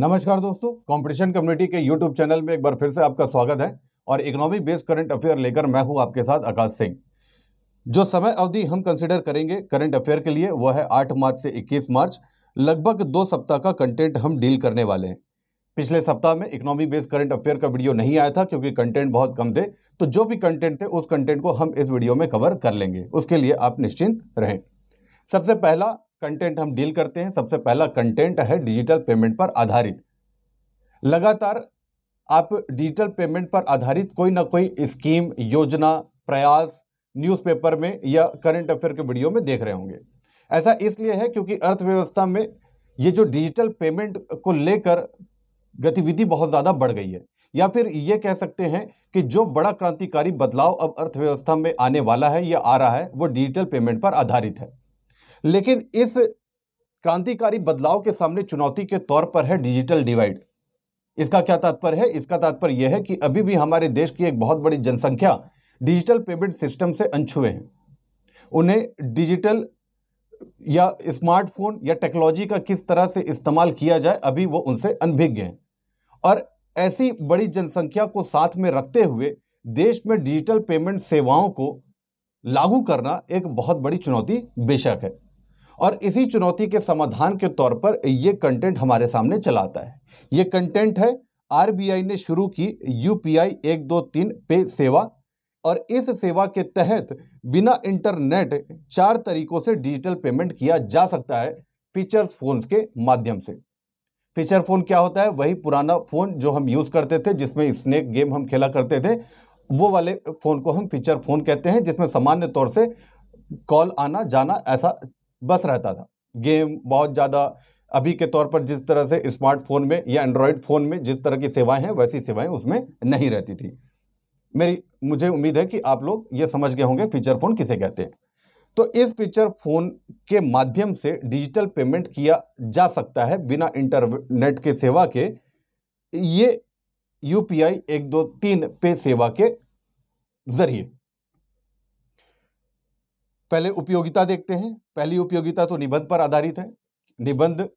नमस्कार दोस्तों competition community के यूट्यूब चैनल में एक बार फिर से आपका स्वागत है और इकोनॉमिक बेस्ड करंट अफेयर लेकर मैं हूं आपके साथ आकाश सिंह जो समय अवधि हम कंसिडर करेंगे करंट अफेयर के लिए वह है आठ मार्च से इक्कीस मार्च लगभग दो सप्ताह का कंटेंट हम डील करने वाले हैं पिछले सप्ताह में इकोनॉमी बेस्ड करंट अफेयर का वीडियो नहीं आया था क्योंकि कंटेंट बहुत कम थे तो जो भी कंटेंट थे उस कंटेंट को हम इस वीडियो में कवर कर लेंगे उसके लिए आप निश्चिंत रहें सबसे पहला कंटेंट हम डील करते हैं सबसे पहला कंटेंट है डिजिटल पेमेंट पर आधारित लगातार आप डिजिटल पेमेंट पर आधारित कोई ना कोई स्कीम योजना प्रयास न्यूज़पेपर में या करंट अफेयर के वीडियो में देख रहे होंगे ऐसा इसलिए है क्योंकि अर्थव्यवस्था में ये जो डिजिटल पेमेंट को लेकर गतिविधि बहुत ज़्यादा बढ़ गई है या फिर ये कह सकते हैं कि जो बड़ा क्रांतिकारी बदलाव अब अर्थव्यवस्था में आने वाला है या आ रहा है वो डिजिटल पेमेंट पर आधारित है लेकिन इस क्रांतिकारी बदलाव के सामने चुनौती के तौर पर है डिजिटल डिवाइड इसका क्या तात्पर्य है इसका तात्पर्य यह है कि अभी भी हमारे देश की एक बहुत बड़ी जनसंख्या डिजिटल पेमेंट सिस्टम से अनछुए हैं उन्हें डिजिटल या स्मार्टफोन या टेक्नोलॉजी का किस तरह से इस्तेमाल किया जाए अभी वो उनसे अनभिज्ञ हैं और ऐसी बड़ी जनसंख्या को साथ में रखते हुए देश में डिजिटल पेमेंट सेवाओं को लागू करना एक बहुत बड़ी चुनौती बेशक है और इसी चुनौती के समाधान के तौर पर ये कंटेंट हमारे सामने चलाता है ये कंटेंट है आरबीआई ने शुरू की यूपीआई एक दो तीन पे सेवा और इस सेवा के तहत बिना इंटरनेट चार तरीकों से डिजिटल पेमेंट किया जा सकता है फीचर्स फोन्स के माध्यम से फीचर फ़ोन क्या होता है वही पुराना फ़ोन जो हम यूज़ करते थे जिसमें स्नेक गेम हम खेला करते थे वो वाले फ़ोन को हम फीचर फ़ोन कहते हैं जिसमें सामान्य तौर से कॉल आना जाना ऐसा बस रहता था गेम बहुत ज़्यादा अभी के तौर पर जिस तरह से स्मार्टफोन में या एंड्रॉयड फ़ोन में जिस तरह की सेवाएं हैं वैसी सेवाएं उसमें नहीं रहती थी मेरी मुझे उम्मीद है कि आप लोग ये समझ गए होंगे फीचर फ़ोन किसे कहते हैं तो इस फीचर फ़ोन के माध्यम से डिजिटल पेमेंट किया जा सकता है बिना इंटरनेट के सेवा के ये यू पी आई एक दो तीन पे सेवा के ज़रिए पहले उपयोगिता देखते हैं पहली उपयोगिता तो निबंध पर आधारित है निबंध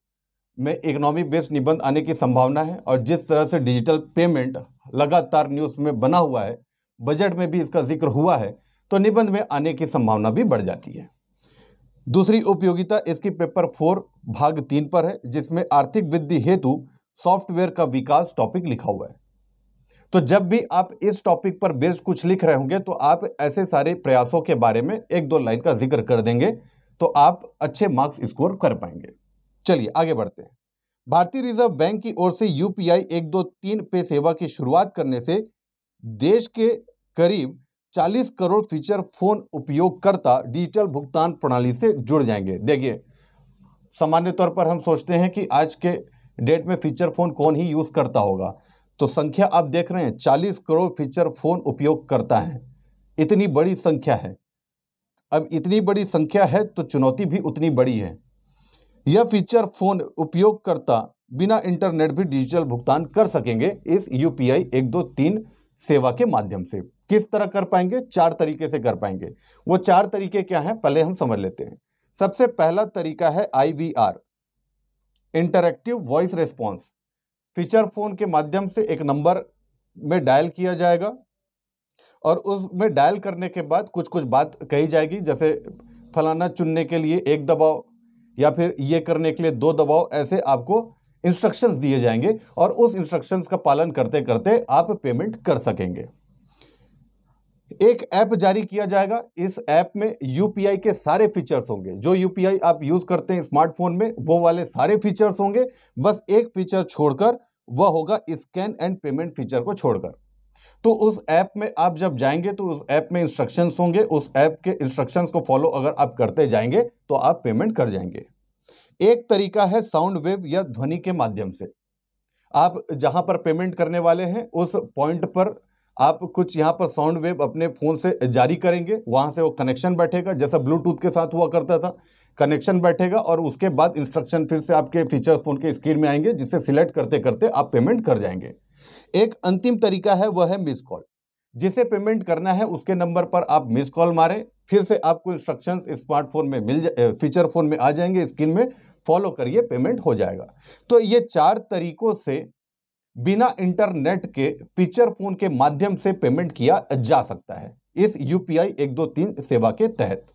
में इकोनॉमी बेस्ड निबंध आने की संभावना है और जिस तरह से डिजिटल पेमेंट लगातार न्यूज़ में बना हुआ है बजट में भी इसका जिक्र हुआ है तो निबंध में आने की संभावना भी बढ़ जाती है दूसरी उपयोगिता इसकी पेपर फोर भाग तीन पर है जिसमें आर्थिक वृद्धि हेतु सॉफ्टवेयर का विकास टॉपिक लिखा हुआ है तो जब भी आप इस टॉपिक पर बेस्ड कुछ लिख रहे होंगे तो आप ऐसे सारे प्रयासों के बारे में एक दो लाइन का जिक्र कर देंगे तो आप अच्छे मार्क्स स्कोर कर पाएंगे चलिए आगे बढ़ते हैं भारतीय रिजर्व बैंक की ओर से यूपीआई एक दो तीन पे सेवा की शुरुआत करने से देश के करीब 40 करोड़ फीचर फोन उपयोगकर्ता डिजिटल भुगतान प्रणाली से जुड़ जाएंगे देखिए सामान्य तौर पर हम सोचते हैं कि आज के डेट में फीचर फ़ोन कौन ही यूज़ करता होगा तो संख्या आप देख रहे हैं चालीस करोड़ फीचर फ़ोन उपयोग करता है इतनी बड़ी संख्या है अब इतनी बड़ी संख्या है तो चुनौती भी उतनी बड़ी है यह फीचर फ़ोन उपयोगकर्ता बिना इंटरनेट भी डिजिटल भुगतान कर सकेंगे इस यू पी आई एक दो तीन सेवा के माध्यम से किस तरह कर पाएंगे चार तरीके से कर पाएंगे वो चार तरीके क्या हैं पहले हम समझ लेते हैं सबसे पहला तरीका है I V R interactive voice response feature phone के माध्यम से एक नंबर में डायल किया जाएगा और उसमें डायल करने के बाद कुछ कुछ बात कही जाएगी जैसे फलाना चुनने के लिए एक दबाव या फिर ये करने के लिए दो दबाव ऐसे आपको इंस्ट्रक्शंस दिए जाएंगे और उस इंस्ट्रक्शंस का पालन करते करते आप पेमेंट कर सकेंगे एक ऐप जारी किया जाएगा इस ऐप में यूपीआई के सारे फीचर्स होंगे जो यूपीआई आप यूज़ करते हैं स्मार्टफोन में वो वाले सारे फीचर्स होंगे बस एक फीचर छोड़कर वह होगा स्कैन एंड पेमेंट फीचर को छोड़कर तो उस ऐप में आप जब जाएंगे तो उस ऐप में इंस्ट्रक्शंस होंगे उस ऐप के इंस्ट्रक्शंस को फॉलो अगर आप करते जाएंगे तो आप पेमेंट कर जाएंगे एक तरीका है साउंड वेव या ध्वनि के माध्यम से आप जहां पर पेमेंट करने वाले हैं उस पॉइंट पर आप कुछ यहाँ पर साउंड वेव अपने फ़ोन से जारी करेंगे वहाँ से वो कनेक्शन बैठेगा जैसा ब्लूटूथ के साथ हुआ करता था कनेक्शन बैठेगा और उसके बाद इंस्ट्रक्शन फिर से आपके फीचर फ़ोन के स्क्रीन में आएंगे जिससे सिलेक्ट करते करते आप पेमेंट कर जाएंगे एक अंतिम तरीका है वह है मिस कॉल जिसे पेमेंट करना है उसके नंबर पर आप मिस कॉल मारें फिर से आपको इंस्ट्रक्शंस स्मार्टफोन में मिल जाए फीचर फ़ोन में आ जाएंगे स्क्रीन में फॉलो करिए पेमेंट हो जाएगा तो ये चार तरीकों से बिना इंटरनेट के फीचर फोन के माध्यम से पेमेंट किया जा सकता है इस यूपीआई एक दो तीन सेवा के तहत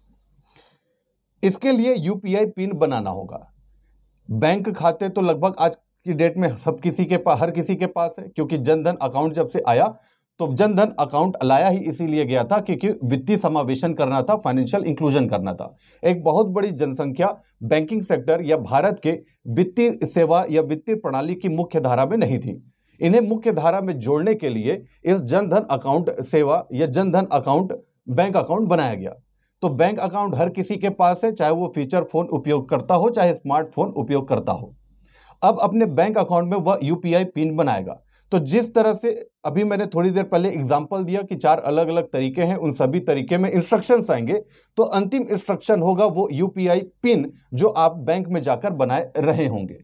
इसके लिए यूपीआई पिन बनाना होगा बैंक खाते तो लगभग आज की डेट में सब किसी के पास हर किसी के पास है क्योंकि जनधन अकाउंट जब से आया तो जनधन अकाउंट लाया ही इसीलिए गया था क्योंकि वित्तीय समावेशन करना था फाइनेंशियल इंक्लूजन करना था एक बहुत बड़ी जनसंख्या बैंकिंग सेक्टर या भारत के वित्तीय सेवा या वित्तीय प्रणाली की मुख्य धारा में नहीं थी इन्हें मुख्य धारा में जोड़ने के लिए इस जनधन अकाउंट सेवा या जनधन अकाउंट बैंक अकाउंट बनाया गया तो बैंक अकाउंट हर किसी के पास है चाहे वो फीचर फ़ोन उपयोग करता हो चाहे स्मार्टफोन उपयोग करता हो अब अपने बैंक अकाउंट में वह यूपीआई पिन बनाएगा तो जिस तरह से अभी मैंने थोड़ी देर पहले एग्जाम्पल दिया कि चार अलग अलग तरीके हैं उन सभी तरीके में इंस्ट्रक्शंस आएंगे तो अंतिम इंस्ट्रक्शन होगा वो यूपीआई पिन जो आप बैंक में जाकर बनाए रहे होंगे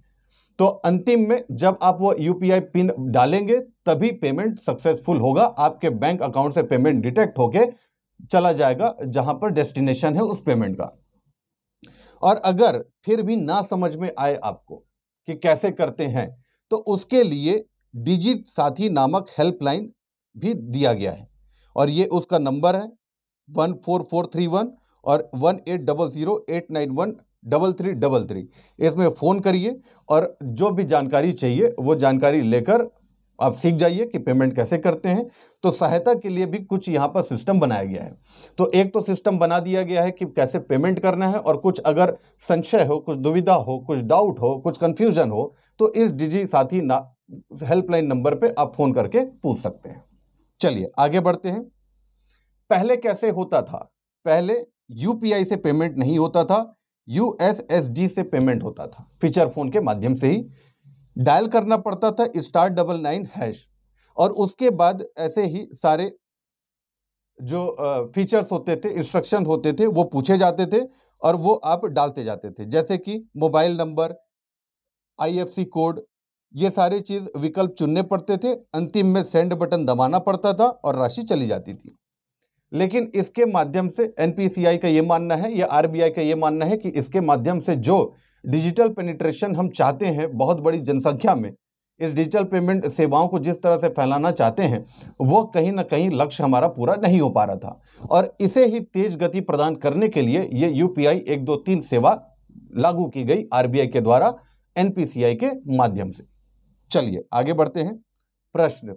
तो अंतिम में जब आप वो यूपीआई पिन डालेंगे तभी पेमेंट सक्सेसफुल होगा आपके बैंक अकाउंट से पेमेंट डिटेक्ट होके चला जाएगा जहां पर डेस्टिनेशन है उस पेमेंट का और अगर फिर भी ना समझ में आए आपको कि कैसे करते हैं तो उसके लिए डिजिट साथी नामक हेल्पलाइन भी दिया गया है और ये उसका नंबर है one four four three one और one eight double zero eight nine one double three double three इसमें फ़ोन करिए और जो भी जानकारी चाहिए वो जानकारी लेकर आप सीख जाइए कि पेमेंट कैसे करते हैं तो सहायता के लिए भी कुछ यहाँ पर सिस्टम बनाया गया है तो एक तो सिस्टम बना दिया गया है कि कैसे पेमेंट करना है और कुछ अगर संशय हो कुछ दुविधा हो कुछ डाउट हो कुछ कन्फ्यूजन हो तो इस डिजी साथी ना हेल्पलाइन नंबर पे आप फोन करके पूछ सकते हैं चलिए आगे बढ़ते हैं पहले कैसे होता था पहले यूपीआई से पेमेंट नहीं होता था यूएसएसडी से पेमेंट होता था फीचर फोन के माध्यम से ही डायल करना पड़ता था स्टार डबल नाइन हैश और उसके बाद ऐसे ही सारे जो फीचर्स होते थे इंस्ट्रक्शन होते थे वो पूछे जाते थे और वो आप डालते जाते थे जैसे कि मोबाइल नंबर आईएफसी कोड ये सारी चीज़ विकल्प चुनने पड़ते थे अंतिम में सेंड बटन दबाना पड़ता था और राशि चली जाती थी लेकिन इसके माध्यम से एनपीसीआई का ये मानना है या आरबीआई का ये मानना है कि इसके माध्यम से जो डिजिटल पेनिट्रेशन हम चाहते हैं बहुत बड़ी जनसंख्या में इस डिजिटल पेमेंट सेवाओं को जिस तरह से फैलाना चाहते हैं वो कहीं ना कहीं लक्ष्य हमारा पूरा नहीं हो पा रहा था और इसे ही तेज गति प्रदान करने के लिए ये यू पी आई एक दो तीन सेवा लागू की गई आर के द्वारा एन के माध्यम से चलिए आगे बढ़ते हैं प्रश्न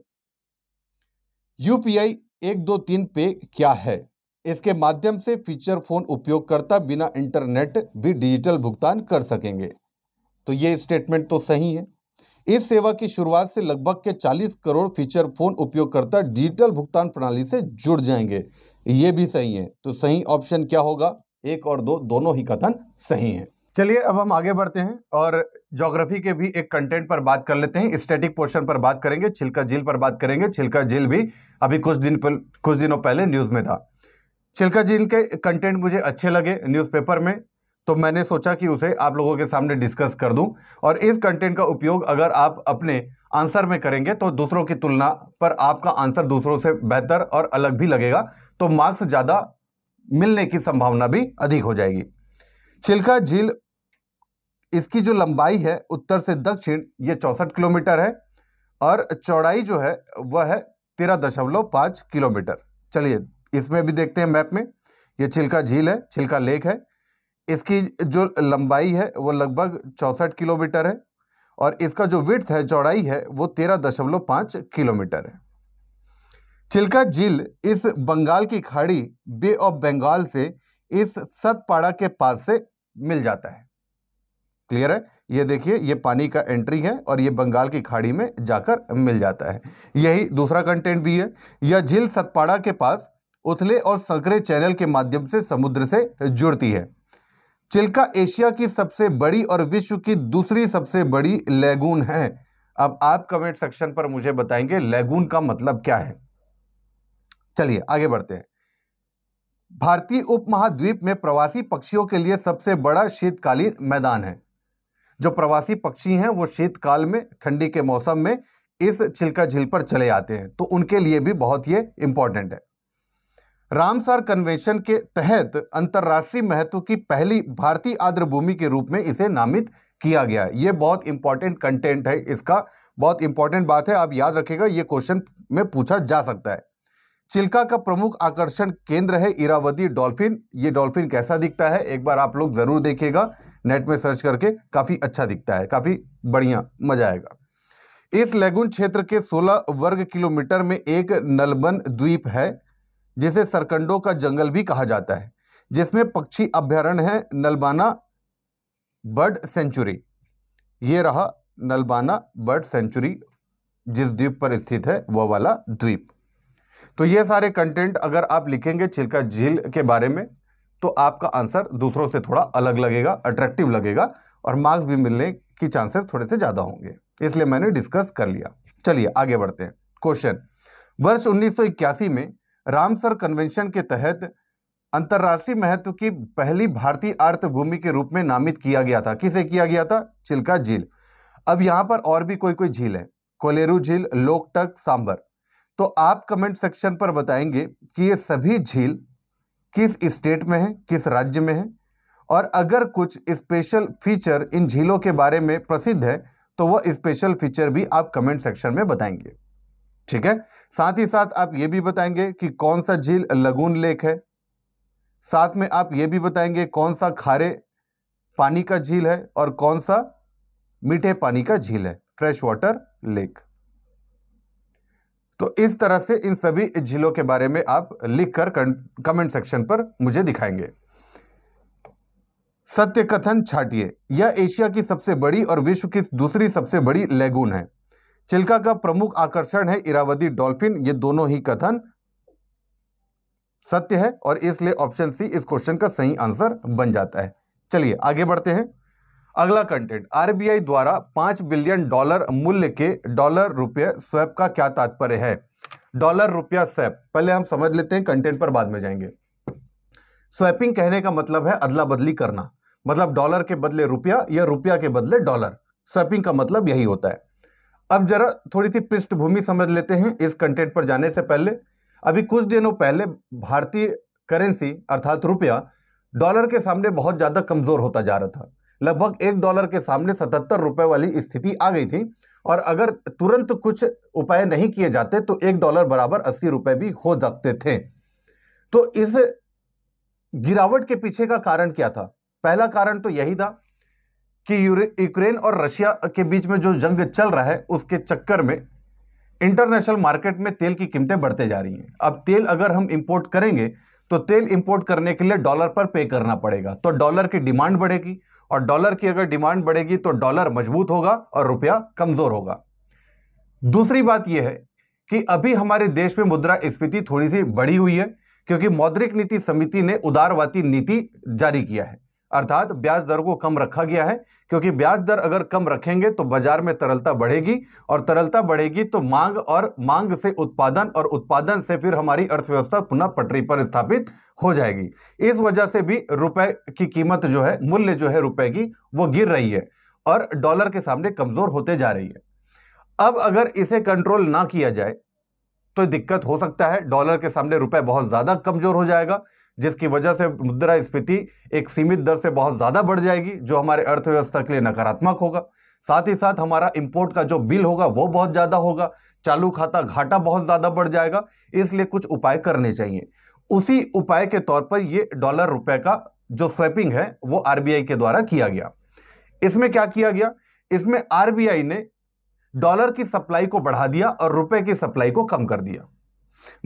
यूपीआई एक दो तीन पे क्या है इसके माध्यम से फीचर फोन उपयोगकर्ता बिना इंटरनेट भी डिजिटल भुगतान कर सकेंगे तो ये स्टेटमेंट तो सही है इस सेवा की शुरुआत से लगभग के 40 करोड़ फीचर फोन उपयोगकर्ता डिजिटल भुगतान प्रणाली से जुड़ जाएंगे ये भी सही है तो सही ऑप्शन क्या होगा एक और दो दोनों ही कथन सही है चलिए अब हम आगे बढ़ते हैं और जोग्राफी के भी एक कंटेंट पर बात कर लेते हैं स्टैटिक पोर्शन पर बात करेंगे छिलका झील पर बात करेंगे छिलका झील भी अभी कुछ दिन पर कुछ दिनों पहले न्यूज़ में था छिलका झील के कंटेंट मुझे अच्छे लगे न्यूज़पेपर में तो मैंने सोचा कि उसे आप लोगों के सामने डिस्कस कर दूं और इस कंटेंट का उपयोग अगर आप अपने आंसर में करेंगे तो दूसरों की तुलना पर आपका आंसर दूसरों से बेहतर और अलग भी लगेगा तो मार्क्स ज़्यादा मिलने की संभावना भी अधिक हो जाएगी छिलका झील इसकी जो लंबाई है उत्तर से दक्षिण ये चौंसठ किलोमीटर है और चौड़ाई जो है वह है तेरह दशमलव पाँच किलोमीटर चलिए इसमें भी देखते हैं मैप में ये छिलका झील है छिलका लेक है इसकी जो लंबाई है वो लगभग चौंसठ किलोमीटर है और इसका जो विथ है चौड़ाई है वो तेरह दशमलव पाँच किलोमीटर है चिल्का झील इस बंगाल की खाड़ी बे ऑफ बंगाल से इस सतपाड़ा के पास से मिल जाता है क्लियर है ये देखिए ये पानी का एंट्री है और ये बंगाल की खाड़ी में जाकर मिल जाता है यही दूसरा कंटेंट भी है यह झील सतपाड़ा के पास उथले और संकरे चैनल के माध्यम से समुद्र से जुड़ती है चिल्का एशिया की सबसे बड़ी और विश्व की दूसरी सबसे बड़ी लेगून है अब आप कमेंट सेक्शन पर मुझे बताएंगे लेगून का मतलब क्या है चलिए आगे बढ़ते हैं भारतीय उपमहाद्वीप में प्रवासी पक्षियों के लिए सबसे बड़ा शीतकालीन मैदान है जो प्रवासी पक्षी हैं वो शीतकाल में ठंडी के मौसम में इस चिल्का झील पर चले आते हैं तो उनके लिए भी बहुत ये इंपॉर्टेंट है रामसार कन्वेंशन के तहत अंतर्राष्ट्रीय महत्व की पहली भारतीय आर्द्र भूमि के रूप में इसे नामित किया गया ये बहुत इंपॉर्टेंट कंटेंट है इसका बहुत इंपॉर्टेंट बात है आप याद रखेगा ये क्वेश्चन में पूछा जा सकता है चिल्का का प्रमुख आकर्षण केंद्र है इरावती डॉल्फिन ये डॉल्फिन कैसा दिखता है एक बार आप लोग जरूर देखेगा नेट में सर्च करके काफ़ी अच्छा दिखता है काफ़ी बढ़िया मजा आएगा इस लेगुन क्षेत्र के 16 वर्ग किलोमीटर में एक नलबन द्वीप है जिसे सरकंडों का जंगल भी कहा जाता है जिसमें पक्षी अभ्यारण्य है नलबाना बर्ड सेंचुरी ये रहा नलबाना बर्ड सेंचुरी जिस द्वीप पर स्थित है वह वाला द्वीप तो ये सारे कंटेंट अगर आप लिखेंगे चिल्का झील के बारे में तो आपका आंसर दूसरों से थोड़ा अलग लगेगा अट्रैक्टिव लगेगा और मार्क्स भी मिलने की चांसेस थोड़े से ज़्यादा होंगे इसलिए मैंने डिस्कस कर लिया चलिए आगे बढ़ते हैं क्वेश्चन वर्ष उन्नीस में रामसर कन्वेंशन के तहत अंतर्राष्ट्रीय महत्व की पहली भारतीय अर्थभूमि के रूप में नामित किया गया था किसे किया गया था चिल्का झील अब यहां पर और भी कोई कोई झील है कोलेरू झील लोकटक सांबर तो आप कमेंट सेक्शन पर बताएंगे कि ये सभी झील किस स्टेट में है किस राज्य में है और अगर कुछ स्पेशल फीचर इन झीलों के बारे में प्रसिद्ध है तो वह स्पेशल फीचर भी आप कमेंट सेक्शन में बताएंगे ठीक है साथ ही साथ आप ये भी बताएंगे कि कौन सा झील लगून लेक है साथ में आप ये भी बताएंगे कौन सा खारे पानी का झील है और कौन सा मीठे पानी का झील है फ्रेश वाटर लेक तो इस तरह से इन सभी झीलों के बारे में आप लिखकर कमेंट सेक्शन पर मुझे दिखाएंगे सत्य कथन छाटिए यह एशिया की सबसे बड़ी और विश्व की दूसरी सबसे बड़ी लेगून है चिल्का का प्रमुख आकर्षण है इरावदी डॉल्फिन ये दोनों ही कथन सत्य है और इसलिए ऑप्शन सी इस क्वेश्चन का सही आंसर बन जाता है चलिए आगे बढ़ते हैं अगला कंटेंट आरबीआई द्वारा पांच बिलियन डॉलर मूल्य के डॉलर रुपये स्वैप का क्या तात्पर्य है डॉलर रुपया स्वैप पहले हम समझ लेते हैं कंटेंट पर बाद में जाएंगे स्वैपिंग कहने का मतलब है अदला बदली करना मतलब डॉलर के बदले रुपया या रुपया के बदले डॉलर स्वैपिंग का मतलब यही होता है अब जरा थोड़ी सी पृष्ठभूमि समझ लेते हैं इस कंटेंट पर जाने से पहले अभी कुछ दिनों पहले भारतीय करेंसी अर्थात रुपया डॉलर के सामने बहुत ज़्यादा कमज़ोर होता जा रहा था लगभग एक डॉलर के सामने सतहत्तर रुपए वाली स्थिति आ गई थी और अगर तुरंत कुछ उपाय नहीं किए जाते तो एक डॉलर बराबर अस्सी रुपए भी हो सकते थे तो इस गिरावट के पीछे का कारण क्या था पहला कारण तो यही था कि यूक्रेन और रशिया के बीच में जो जंग चल रहा है उसके चक्कर में इंटरनेशनल मार्केट में तेल की कीमतें बढ़ते जा रही हैं अब तेल अगर हम इंपोर्ट करेंगे तो तेल इंपोर्ट करने के लिए डॉलर पर पे करना पड़ेगा तो डॉलर की डिमांड बढ़ेगी और डॉलर की अगर डिमांड बढ़ेगी तो डॉलर मजबूत होगा और रुपया कमज़ोर होगा दूसरी बात यह है कि अभी हमारे देश में मुद्रा स्फीति थोड़ी सी बढ़ी हुई है क्योंकि मौद्रिक नीति समिति ने उदारवादी नीति जारी किया है अर्थात ब्याज दर को कम रखा गया है क्योंकि ब्याज दर अगर कम रखेंगे तो बाजार में तरलता बढ़ेगी और तरलता बढ़ेगी तो मांग और मांग से उत्पादन और उत्पादन से फिर हमारी अर्थव्यवस्था पुनः पटरी पर स्थापित हो जाएगी इस वजह से भी रुपए की कीमत जो है मूल्य जो है रुपए की वो गिर रही है और डॉलर के सामने कमजोर होते जा रही है अब अगर इसे कंट्रोल ना किया जाए तो दिक्कत हो सकता है डॉलर के सामने रुपए बहुत ज़्यादा कमज़ोर हो जाएगा जिसकी वजह से मुद्रा स्फीति एक सीमित दर से बहुत ज़्यादा बढ़ जाएगी जो हमारे अर्थव्यवस्था के लिए नकारात्मक होगा साथ ही साथ हमारा इम्पोर्ट का जो बिल होगा वो बहुत ज़्यादा होगा चालू खाता घाटा बहुत ज़्यादा बढ़ जाएगा इसलिए कुछ उपाय करने चाहिए उसी उपाय के तौर पर ये डॉलर रुपए का जो स्वैपिंग है वो आरबीआई के द्वारा किया गया इसमें क्या किया गया इसमें आरबीआई ने डॉलर की सप्लाई को बढ़ा दिया और रुपए की सप्लाई को कम कर दिया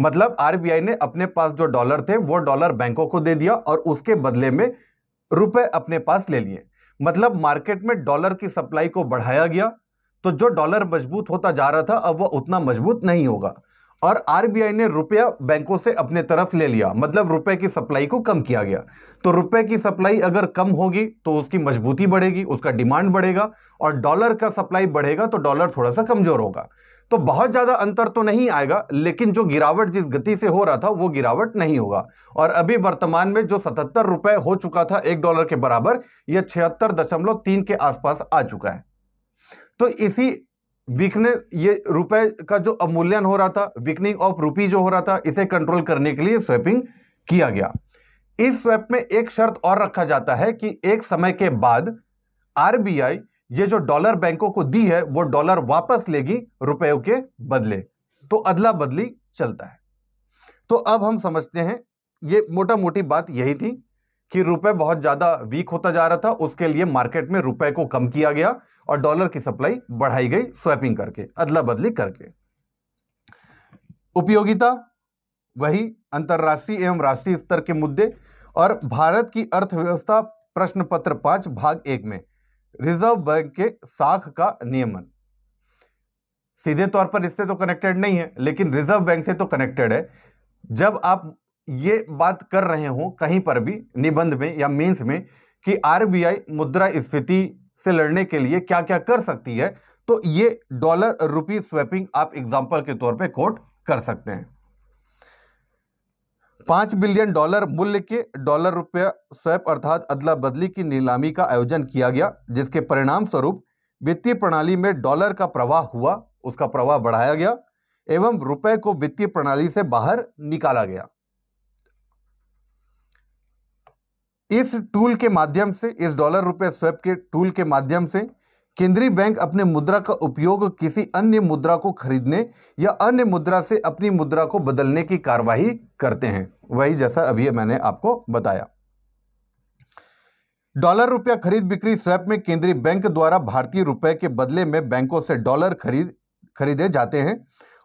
मतलब आरबीआई ने अपने पास जो डॉलर थे वो डॉलर बैंकों को दे दिया और उसके बदले में रुपए अपने पास ले लिए मतलब मार्केट में डॉलर की सप्लाई को बढ़ाया गया तो जो डॉलर मजबूत होता जा रहा था अब वह उतना मजबूत नहीं होगा और आरबीआई ने रुपया बैंकों से अपने तरफ ले लिया मतलब रुपए की सप्लाई को कम किया गया तो रुपए की सप्लाई अगर कम होगी तो उसकी मजबूती बढ़ेगी उसका डिमांड बढ़ेगा और डॉलर का सप्लाई बढ़ेगा तो डॉलर थोड़ा सा कमजोर होगा तो बहुत ज़्यादा अंतर तो नहीं आएगा लेकिन जो गिरावट जिस गति से हो रहा था वो गिरावट नहीं होगा और अभी वर्तमान में जो सतहत्तर रुपए हो चुका था एक डॉलर के बराबर यह छिहत्तर दशमलव तीन के आसपास आ चुका है तो इसी विकने ये रुपए का जो अवमूल्यन हो रहा था वीकनिंग ऑफ रुपी जो हो रहा था इसे कंट्रोल करने के लिए स्वैपिंग किया गया इस स्वैप में एक शर्त और रखा जाता है कि एक समय के बाद आरबीआई ये जो डॉलर बैंकों को दी है वो डॉलर वापस लेगी रुपयों के बदले तो अदला बदली चलता है तो अब हम समझते हैं ये मोटा मोटी बात यही थी कि रुपए बहुत ज़्यादा वीक होता जा रहा था उसके लिए मार्केट में रुपए को कम किया गया और डॉलर की सप्लाई बढ़ाई गई स्वैपिंग करके अदला बदली करके उपयोगिता वही अंतर्राष्ट्रीय एवं राष्ट्रीय स्तर के मुद्दे और भारत की अर्थव्यवस्था प्रश्न पत्र पांच भाग एक में रिजर्व बैंक के साख का नियमन सीधे तौर पर इससे तो कनेक्टेड नहीं है लेकिन रिजर्व बैंक से तो कनेक्टेड है जब आप ये बात कर रहे हो कहीं पर भी निबंध में या मीन्स में कि आरबीआई मुद्रा स्फीति से लड़ने के लिए क्या क्या कर सकती है तो ये डॉलर रुपी स्वैपिंग आप एग्जाम्पल के तौर पे कोट कर सकते हैं पांच बिलियन डॉलर मूल्य के डॉलर रुपया स्वैप अर्थात अदला बदली की नीलामी का आयोजन किया गया जिसके परिणाम स्वरूप वित्तीय प्रणाली में डॉलर का प्रवाह हुआ उसका प्रवाह बढ़ाया गया एवं रुपए को वित्तीय प्रणाली से बाहर निकाला गया इस टूल के माध्यम से इस डॉलर रुपए स्वैप के टूल के माध्यम से केंद्रीय बैंक अपने मुद्रा का उपयोग किसी अन्य मुद्रा को खरीदने या अन्य मुद्रा से अपनी मुद्रा को बदलने की कार्यवाही करते हैं वही जैसा अभी मैंने आपको बताया डॉलर रुपया खरीद बिक्री स्वैप में केंद्रीय बैंक द्वारा भारतीय रुपए के बदले में बैंकों से डॉलर खरीद खरीदे जाते हैं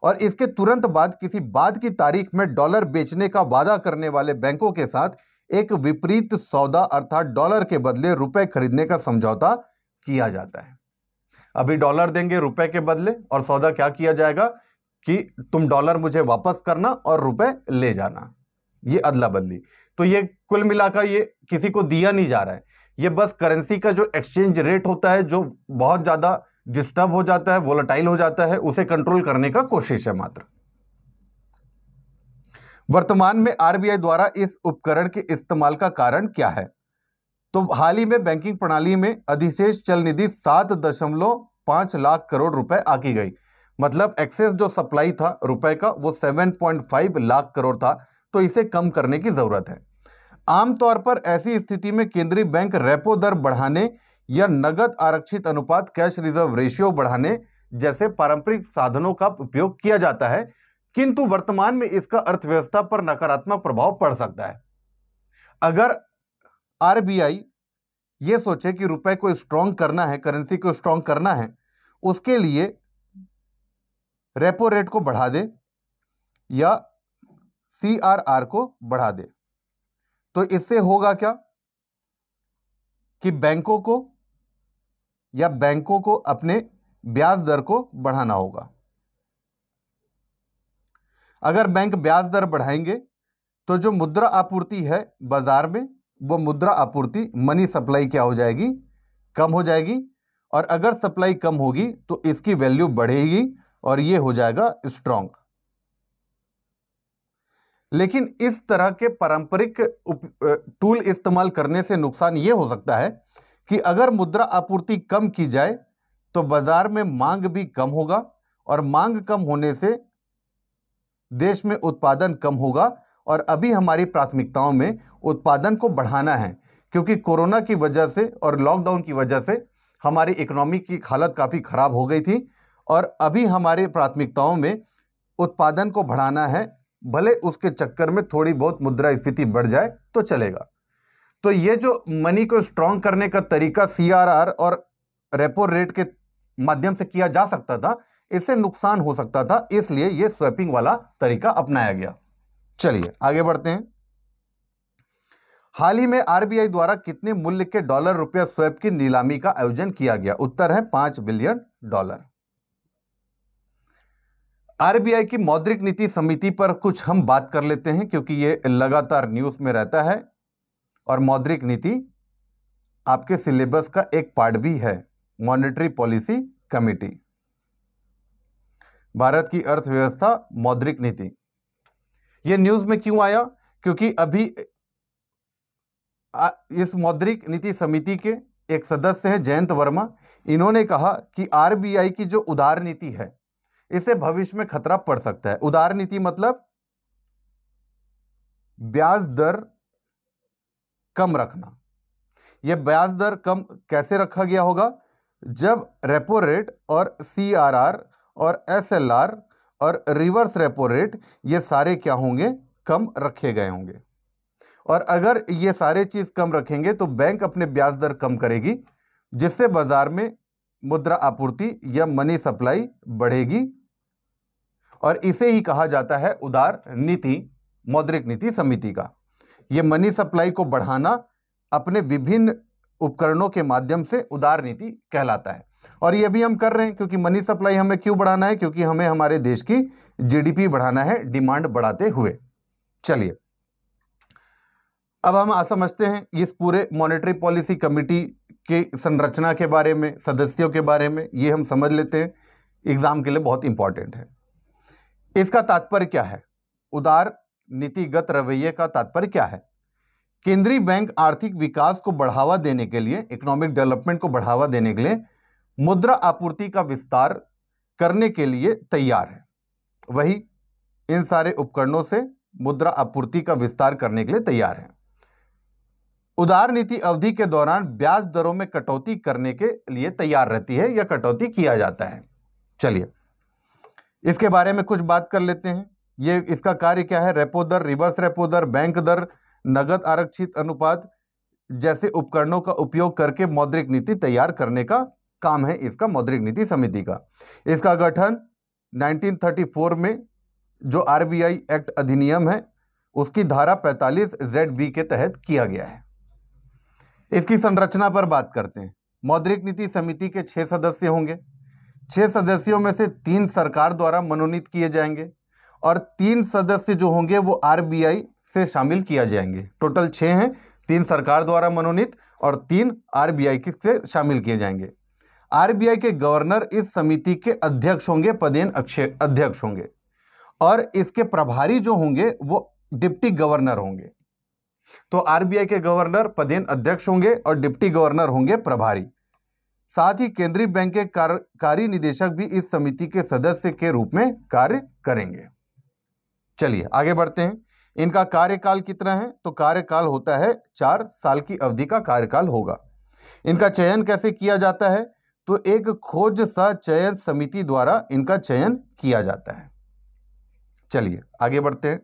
और इसके तुरंत बाद किसी बाद की तारीख में डॉलर बेचने का वादा करने वाले बैंकों के साथ एक विपरीत सौदा अर्थात डॉलर के बदले रुपए खरीदने का समझौता किया जाता है अभी डॉलर देंगे रुपए के बदले और सौदा क्या किया जाएगा कि तुम डॉलर मुझे वापस करना और रुपए ले जाना ये अदला बदली तो ये कुल मिलाकर ये किसी को दिया नहीं जा रहा है ये बस करेंसी का जो एक्सचेंज रेट होता है जो बहुत ज़्यादा डिस्टर्ब हो जाता है वोलाटाइल हो जाता है उसे कंट्रोल करने का कोशिश है मात्र वर्तमान में आरबीआई द्वारा इस उपकरण के इस्तेमाल का कारण क्या है तो हाल ही में बैंकिंग प्रणाली में अधिशेष चल निधि सात दशमलव पाँच लाख करोड़ रुपए आकी गई मतलब एक्सेस जो सप्लाई था रुपए का वो 7.5 लाख करोड़ था तो इसे कम करने की ज़रूरत है आमतौर पर ऐसी स्थिति में केंद्रीय बैंक रेपो दर बढ़ाने या नगद आरक्षित अनुपात कैश रिजर्व रेशियो बढ़ाने जैसे पारंपरिक साधनों का उपयोग किया जाता है किंतु वर्तमान में इसका अर्थव्यवस्था पर नकारात्मक प्रभाव पड़ सकता है अगर आरबीआई ये सोचे कि रुपए को स्ट्रॉन्ग करना है करेंसी को स्ट्रॉन्ग करना है उसके लिए रेपो रेट को बढ़ा दे या सी आर आर को बढ़ा दे तो इससे होगा क्या कि बैंकों को या बैंकों को अपने ब्याज दर को बढ़ाना होगा अगर बैंक ब्याज दर बढ़ाएंगे तो जो मुद्रा आपूर्ति है बाजार में वो मुद्रा आपूर्ति मनी सप्लाई क्या हो जाएगी कम हो जाएगी और अगर सप्लाई कम होगी तो इसकी वैल्यू बढ़ेगी और ये हो जाएगा स्ट्रांग लेकिन इस तरह के पारंपरिक टूल इस्तेमाल करने से नुकसान ये हो सकता है कि अगर मुद्रा आपूर्ति कम की जाए तो बाज़ार में मांग भी कम होगा और मांग कम होने से देश में उत्पादन कम होगा और अभी हमारी प्राथमिकताओं में उत्पादन को बढ़ाना है क्योंकि कोरोना की वजह से और लॉकडाउन की वजह से हमारी इकोनॉमी की हालत काफ़ी ख़राब हो गई थी और अभी हमारे प्राथमिकताओं में उत्पादन को बढ़ाना है भले उसके चक्कर में थोड़ी बहुत मुद्रा स्थिति बढ़ जाए तो चलेगा तो ये जो मनी को स्ट्रांग करने का तरीका सीआरआर और रेपो रेट के माध्यम से किया जा सकता था इससे नुकसान हो सकता था इसलिए ये स्वैपिंग वाला तरीका अपनाया गया चलिए आगे बढ़ते हैं हाल ही में आरबीआई द्वारा कितने मूल्य के डॉलर रुपया स्वैप की नीलामी का आयोजन किया गया उत्तर है पांच बिलियन डॉलर आरबीआई की मौद्रिक नीति समिति पर कुछ हम बात कर लेते हैं क्योंकि ये लगातार न्यूज में रहता है और मौद्रिक नीति आपके सिलेबस का एक पार्ट भी है मॉनेटरी पॉलिसी कमेटी भारत की अर्थव्यवस्था मौद्रिक नीति ये न्यूज़ में क्यों आया क्योंकि अभी इस मौद्रिक नीति समिति के एक सदस्य हैं जयंत वर्मा इन्होंने कहा कि आरबीआई की जो उदार नीति है इसे भविष्य में खतरा पड़ सकता है उदार नीति मतलब ब्याज दर कम रखना यह ब्याज दर कम कैसे रखा गया होगा जब रेपो रेट और सीआरआर और एसएलआर और रिवर्स रेपो रेट ये सारे क्या होंगे कम रखे गए होंगे और अगर ये सारे चीज़ कम रखेंगे तो बैंक अपने ब्याज दर कम करेगी जिससे बाज़ार में मुद्रा आपूर्ति या मनी सप्लाई बढ़ेगी और इसे ही कहा जाता है उदार नीति मौद्रिक नीति समिति का ये मनी सप्लाई को बढ़ाना अपने विभिन्न उपकरणों के माध्यम से उदार नीति कहलाता है और ये भी हम कर रहे हैं क्योंकि मनी सप्लाई हमें क्यों बढ़ाना है क्योंकि हमें हमारे देश की जीडीपी बढ़ाना है डिमांड बढ़ाते हुए चलिए अब हम समझते हैं इस पूरे मॉनेटरी पॉलिसी कमिटी के संरचना के बारे में सदस्यों के बारे में ये हम समझ लेते हैं एग्ज़ाम के लिए बहुत इंपॉर्टेंट है इसका तात्पर्य क्या है उदार नीतिगत रवैये का तात्पर्य क्या है केंद्रीय बैंक आर्थिक विकास को बढ़ावा देने के लिए इकोनॉमिक डेवलपमेंट को बढ़ावा देने के लिए मुद्रा आपूर्ति का विस्तार करने के लिए तैयार है वही इन सारे उपकरणों से मुद्रा आपूर्ति का विस्तार करने के लिए तैयार है उदार नीति अवधि के दौरान ब्याज दरों में कटौती करने के लिए तैयार रहती है या कटौती किया जाता है चलिए इसके बारे में कुछ बात कर लेते हैं ये इसका कार्य क्या है रेपो दर रिवर्स रेपो दर बैंक दर नगद आरक्षित अनुपात जैसे उपकरणों का उपयोग करके मौद्रिक नीति तैयार करने का काम है इसका मौद्रिक नीति समिति का इसका गठन 1934 में जो आरबीआई एक्ट अधिनियम है उसकी धारा 45 जेड बी के तहत किया गया है इसकी संरचना पर बात करते हैं मौद्रिक नीति समिति के छह सदस्य होंगे छह सदस्यों में से तीन सरकार द्वारा मनोनीत किए जाएंगे और तीन सदस्य जो होंगे वो आरबीआई से शामिल किया जाएंगे टोटल छह हैं तीन सरकार द्वारा मनोनीत और तीन आरबीआई के से शामिल किए जाएंगे आरबीआई के गवर्नर इस समिति के अध्यक्ष होंगे पदेन अध्यक्ष होंगे और इसके प्रभारी जो होंगे वो डिप्टी गवर्नर होंगे तो आरबीआई के गवर्नर पदेन अध्यक्ष होंगे और डिप्टी गवर्नर होंगे प्रभारी साथ ही केंद्रीय बैंक के कार्यकारी कार्य निदेशक भी इस समिति के सदस्य के रूप में कार्य करेंगे चलिए आगे बढ़ते हैं इनका कार्यकाल कितना है तो कार्यकाल होता है चार साल की अवधि का कार्यकाल होगा इनका चयन कैसे किया जाता है तो एक खोज सा चयन समिति द्वारा इनका चयन किया जाता है चलिए आगे बढ़ते हैं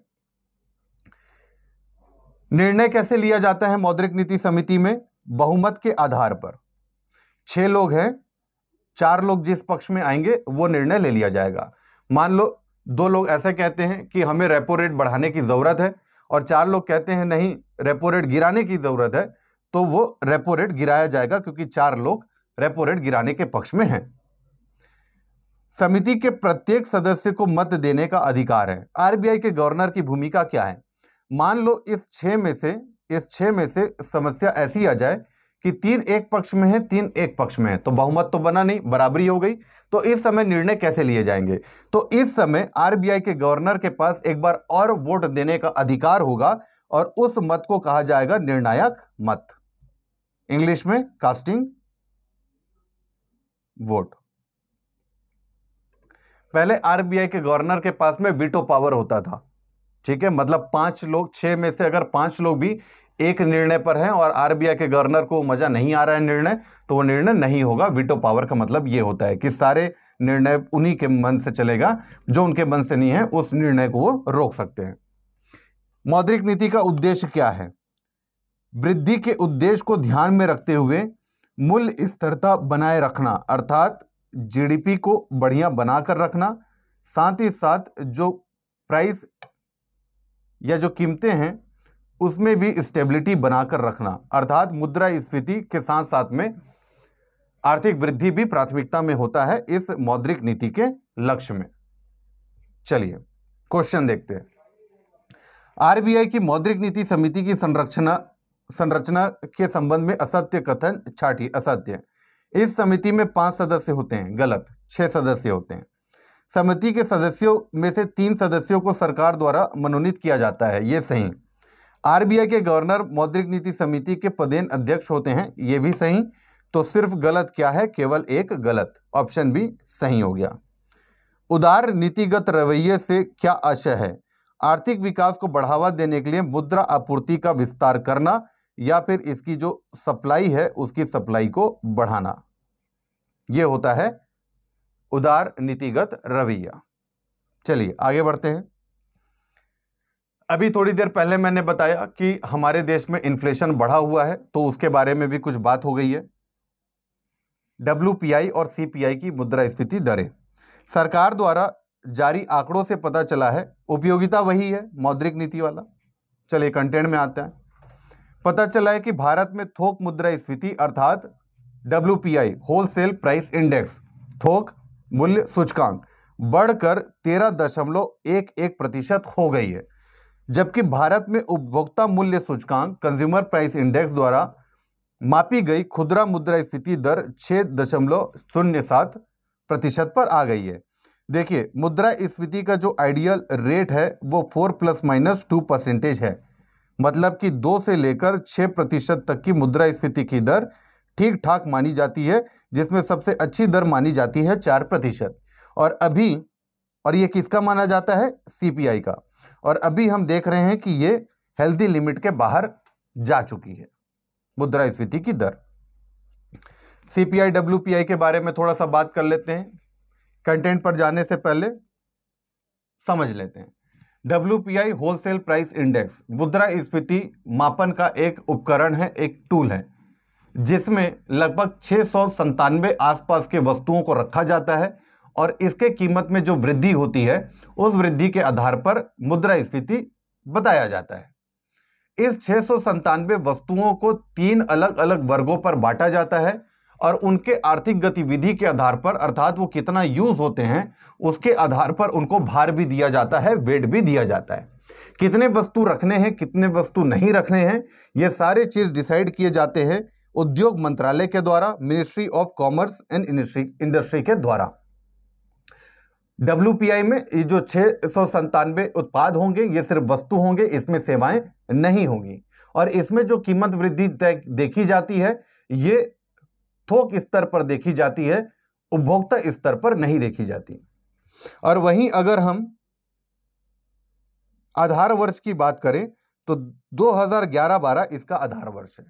निर्णय कैसे लिया जाता है मौद्रिक नीति समिति में बहुमत के आधार पर छह लोग हैं चार लोग जिस पक्ष में आएंगे वो निर्णय ले लिया जाएगा मान लो दो लोग ऐसा कहते हैं कि हमें रेपो रेट बढ़ाने की ज़रूरत है और चार लोग कहते हैं नहीं रेपो रेट गिराने की ज़रूरत है तो वो रेपो रेट गिराया जाएगा क्योंकि चार लोग रेपो रेट गिराने के पक्ष में है समिति के प्रत्येक सदस्य को मत देने का अधिकार है आरबीआई के गवर्नर की भूमिका क्या है मान लो इस छह में से इस छह में से समस्या ऐसी आ जाए कि तीन एक पक्ष में है तीन एक पक्ष में है तो बहुमत तो बना नहीं बराबरी हो गई तो इस समय निर्णय कैसे लिए जाएंगे तो इस समय आरबीआई के गवर्नर के पास एक बार और वोट देने का अधिकार होगा और उस मत को कहा जाएगा निर्णायक मत इंग्लिश में कास्टिंग वोट पहले आरबीआई के गवर्नर के पास में वीटो पावर होता था ठीक है मतलब पांच लोग छह में से अगर पांच लोग भी एक निर्णय पर हैं और आरबीआई के गवर्नर को मजा नहीं आ रहा है निर्णय तो वो निर्णय नहीं होगा वीटो पावर का मतलब ये होता है कि सारे निर्णय उन्हीं के मन से चलेगा जो उनके मन से नहीं है उस निर्णय को वो रोक सकते हैं मौद्रिक नीति का उद्देश्य क्या है वृद्धि के उद्देश्य को ध्यान में रखते हुए मूल्य स्थिरता बनाए रखना अर्थात जीडीपी को बढ़िया बनाकर रखना साथ ही साथ जो प्राइस या जो कीमतें हैं उसमें भी स्टेबिलिटी बनाकर रखना अर्थात मुद्रा स्फीति के साथ साथ में आर्थिक वृद्धि भी प्राथमिकता में होता है इस मौद्रिक नीति के लक्ष्य में चलिए क्वेश्चन देखते हैं आरबीआई की मौद्रिक नीति समिति की संरचना संरचना के संबंध में असत्य कथन छाठी असत्य इस समिति में पांच सदस्य होते हैं गलत छह सदस्य होते हैं समिति के सदस्यों में से तीन सदस्यों को सरकार द्वारा मनोनीत किया जाता है ये सही आरबीआई के गवर्नर मौद्रिक नीति समिति के पदेन अध्यक्ष होते हैं ये भी सही तो सिर्फ गलत क्या है केवल एक गलत ऑप्शन भी सही हो गया उदार नीतिगत रवैये से क्या आशय है आर्थिक विकास को बढ़ावा देने के लिए मुद्रा आपूर्ति का विस्तार करना या फिर इसकी जो सप्लाई है उसकी सप्लाई को बढ़ाना यह होता है उदार नीतिगत रवैया चलिए आगे बढ़ते हैं अभी थोड़ी देर पहले मैंने बताया कि हमारे देश में इन्फ्लेशन बढ़ा हुआ है तो उसके बारे में भी कुछ बात हो गई है डब्ल्यू और सीपीआई की मुद्रा स्फीति दरें सरकार द्वारा जारी आंकड़ों से पता चला है उपयोगिता वही है मौद्रिक नीति वाला चलिए कंटेंट में आता है पता चला है कि भारत में थोक मुद्रा स्फीति अर्थात W P I wholesale price index थोक मूल्य सूचकांक बढ़कर तेरह दशमलव एक एक प्रतिशत हो गई है जबकि भारत में उपभोक्ता मूल्य सूचकांक कंज्यूमर प्राइस इंडेक्स द्वारा मापी गई खुदरा मुद्रा स्फीति दर छः दशमलव शून्य सात प्रतिशत पर आ गई है देखिए मुद्रा स्फीति का जो आइडियल रेट है वो four plus minus two percentage है मतलब कि दो से लेकर छः प्रतिशत तक की मुद्रा स्फीति की दर ठीक ठाक मानी जाती है जिसमें सबसे अच्छी दर मानी जाती है चार प्रतिशत और अभी और ये किसका माना जाता है सीपीआई का और अभी हम देख रहे हैं कि ये हेल्दी लिमिट के बाहर जा चुकी है मुद्रा स्फीति की दर सीपीआई डब्ल्यूपीआई के बारे में थोड़ा सा बात कर लेते हैं कंटेंट पर जाने से पहले समझ लेते हैं W P I wholesale price index मुद्रा स्फीति मापन का एक उपकरण है एक टूल है जिसमें लगभग छः सौ संतानवे आसपास के वस्तुओं को रखा जाता है और इसके कीमत में जो वृद्धि होती है उस वृद्धि के आधार पर मुद्रा स्फीति बताया जाता है इस छः सौ संतानवे वस्तुओं को तीन अलग अलग वर्गों पर बांटा जाता है और उनके आर्थिक गतिविधि के आधार पर अर्थात वो कितना यूज़ होते हैं उसके आधार पर उनको भार भी दिया जाता है वेट भी दिया जाता है कितने वस्तु रखने हैं कितने वस्तु नहीं रखने हैं ये सारे चीज़ डिसाइड किए जाते हैं उद्योग मंत्रालय के द्वारा ministry of commerce and industry के द्वारा डब्ल्यू में ये जो छह सौ संतानवे उत्पाद होंगे ये सिर्फ वस्तु होंगे इसमें सेवाएं नहीं होंगी और इसमें जो कीमत वृद्धि देखी जाती है ये थोक स्तर पर देखी जाती है उपभोक्ता स्तर पर नहीं देखी जाती और वहीं अगर हम आधार वर्ष की बात करें तो 2011-12 इसका आधार वर्ष है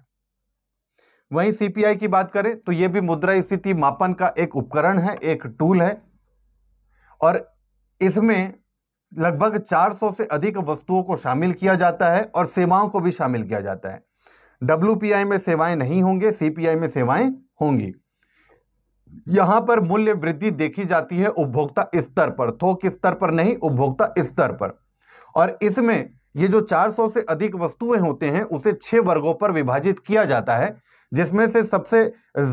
वहीं सीपीआई की बात करें तो यह भी मुद्रा स्थिति मापन का एक उपकरण है एक टूल है और इसमें लगभग 400 से अधिक वस्तुओं को शामिल किया जाता है और सेवाओं को भी शामिल किया जाता है डब्ल्यू में सेवाएं नहीं होंगे सीपीआई में सेवाएं होंगी यहां पर मूल्य वृद्धि देखी जाती है उपभोक्ता स्तर पर थोक स्तर पर नहीं उपभोक्ता स्तर पर और इसमें ये जो 400 से अधिक वस्तुएं होते हैं उसे छह वर्गों पर विभाजित किया जाता है जिसमें से सबसे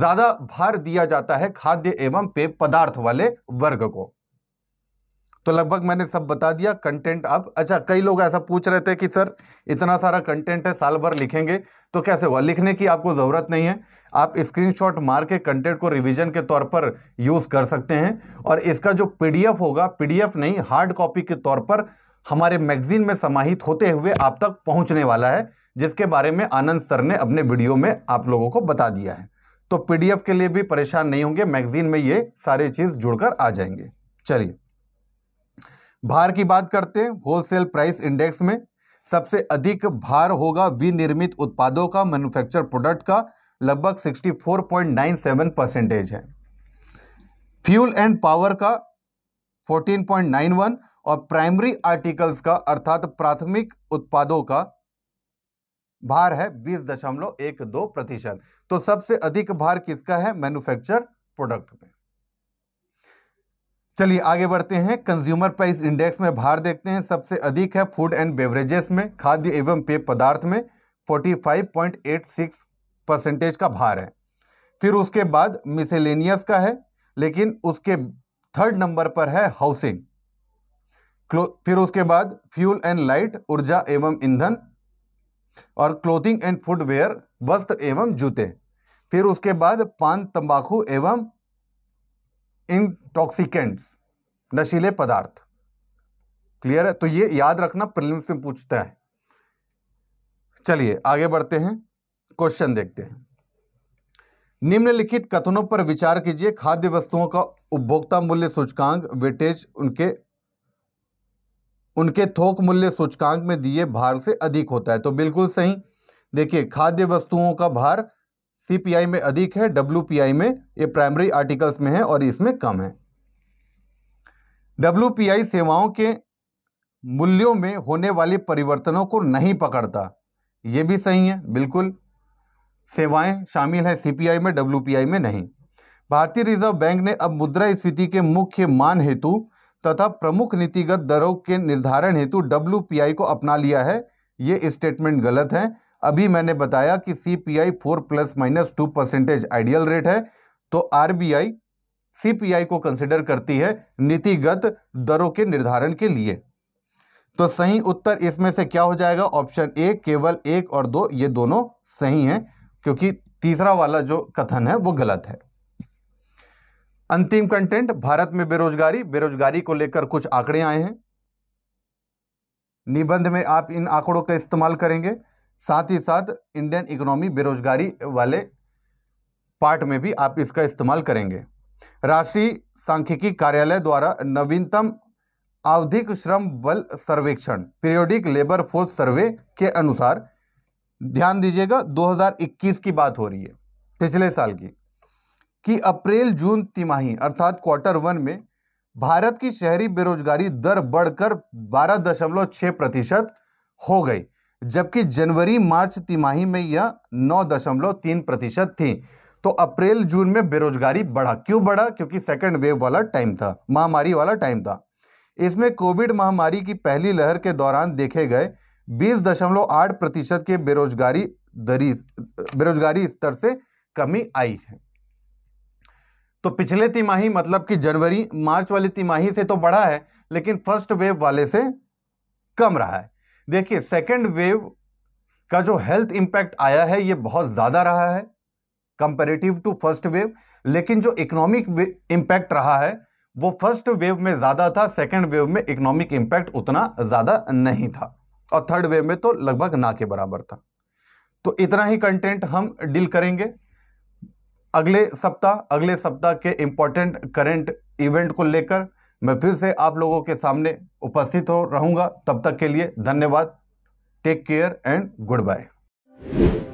ज्यादा भार दिया जाता है खाद्य एवं पेय पदार्थ वाले वर्ग को तो लगभग मैंने सब बता दिया कंटेंट अब अच्छा कई लोग ऐसा पूछ रहे थे कि सर इतना सारा कंटेंट है साल भर लिखेंगे तो कैसे हुआ लिखने की आपको ज़रूरत नहीं है आप स्क्रीनशॉट मार के कंटेंट को रिवीजन के तौर पर यूज़ कर सकते हैं और इसका जो पीडीएफ होगा पीडीएफ नहीं हार्ड कॉपी के तौर पर हमारे मैगजीन में समाहित होते हुए आप तक पहुँचने वाला है जिसके बारे में आनंद सर ने अपने वीडियो में आप लोगों को बता दिया है तो पीडीएफ के लिए भी परेशान नहीं होंगे मैगजीन में ये सारी चीज़ जुड़कर आ जाएंगे चलिए भार की बात करते हैं होलसेल प्राइस इंडेक्स में सबसे अधिक भार होगा विनिर्मित उत्पादों का मैन्युफैक्चर प्रोडक्ट का लगभग 64.97 परसेंटेज है फ्यूल एंड पावर का 14.91 और प्राइमरी आर्टिकल्स का अर्थात प्राथमिक उत्पादों का भार है 20.12 प्रतिशत तो सबसे अधिक भार किसका है मैन्युफैक्चर प्रोडक्ट में चलिए आगे बढ़ते हैं कंज्यूमर प्राइस इंडेक्स में भार देखते हैं सबसे अधिक है फूड एंड बेवरेजेस में खाद्य एवं पेय पदार्थ में 45.86 परसेंटेज का भार है फिर उसके बाद मिसेलेनियस का है लेकिन उसके थर्ड नंबर पर है हाउसिंग फिर उसके बाद फ्यूल एंड लाइट ऊर्जा एवं ईंधन और क्लोथिंग एंड फुटवेयर वस्त्र एवं जूते फिर उसके बाद पान तंबाकू एवं इंटॉक्सिकेंट्स नशीले पदार्थ क्लियर है तो ये याद रखना प्रिलिम्स में पूछता है चलिए आगे बढ़ते हैं क्वेश्चन देखते हैं निम्नलिखित कथनों पर विचार कीजिए खाद्य वस्तुओं का उपभोक्ता मूल्य सूचकांक वेटेज उनके उनके थोक मूल्य सूचकांक में दिए भार से अधिक होता है तो बिल्कुल सही देखिए खाद्य वस्तुओं का भार सीपीआई में अधिक है डब्ल्यू में ये प्राइमरी आर्टिकल्स में है और इसमें कम है डब्ल्यू सेवाओं के मूल्यों में होने वाले परिवर्तनों को नहीं पकड़ता ये भी सही है बिल्कुल सेवाएं शामिल हैं सीपीआई में डब्ल्यू में नहीं भारतीय रिजर्व बैंक ने अब मुद्रा स्फीति के मुख्य मान हेतु तथा प्रमुख नीतिगत दरों के निर्धारण हेतु डब्ल्यू को अपना लिया है ये स्टेटमेंट गलत है अभी मैंने बताया कि C P I four plus minus two percentage ideal rate है तो R B I C P I को कंसिडर करती है नीतिगत दरों के निर्धारण के लिए तो सही उत्तर इसमें से क्या हो जाएगा ऑप्शन ए केवल एक और दो ये दोनों सही हैं क्योंकि तीसरा वाला जो कथन है वो गलत है अंतिम कंटेंट भारत में बेरोजगारी बेरोजगारी को लेकर कुछ आंकड़े आए हैं निबंध में आप इन आंकड़ों का इस्तेमाल करेंगे साथ ही साथ इंडियन इकोनॉमी बेरोजगारी वाले पार्ट में भी आप इसका इस्तेमाल करेंगे राष्ट्रीय सांख्यिकी कार्यालय द्वारा नवीनतम आवधिक श्रम बल सर्वेक्षण पीरियोडिक लेबर फोर्स सर्वे के अनुसार ध्यान दीजिएगा 2021 की बात हो रही है पिछले साल की कि अप्रैल जून तिमाही अर्थात क्वार्टर वन में भारत की शहरी बेरोजगारी दर बढ़कर 12.6 प्रतिशत हो गई जबकि जनवरी मार्च तिमाही में यह नौ दशमलव तीन प्रतिशत थी तो अप्रैल जून में बेरोजगारी बढ़ा क्यों बढ़ा क्योंकि सेकेंड वेव वाला टाइम था महामारी वाला टाइम था इसमें कोविड महामारी की पहली लहर के दौरान देखे गए बीस दशमलव आठ प्रतिशत के बेरोजगारी दरी बेरोजगारी स्तर से कमी आई है तो पिछले तिमाही मतलब कि जनवरी मार्च वाली तिमाही से तो बढ़ा है लेकिन फर्स्ट वेव वाले से कम रहा है देखिए सेकेंड वेव का जो हेल्थ इंपैक्ट आया है ये बहुत ज़्यादा रहा है कंपेरेटिव टू फर्स्ट वेव लेकिन जो इकोनॉमिक इम्पैक्ट रहा है वो फर्स्ट वेव में ज़्यादा था सेकेंड वेव में इकोनॉमिक इंपैक्ट उतना ज़्यादा नहीं था और थर्ड वेव में तो लगभग ना के बराबर था तो इतना ही कंटेंट हम डील करेंगे अगले सप्ताह अगले सप्ताह के इंपॉर्टेंट करेंट इवेंट को लेकर मैं फिर से आप लोगों के सामने उपस्थित हो रहूँगा तब तक के लिए धन्यवाद take care and good bye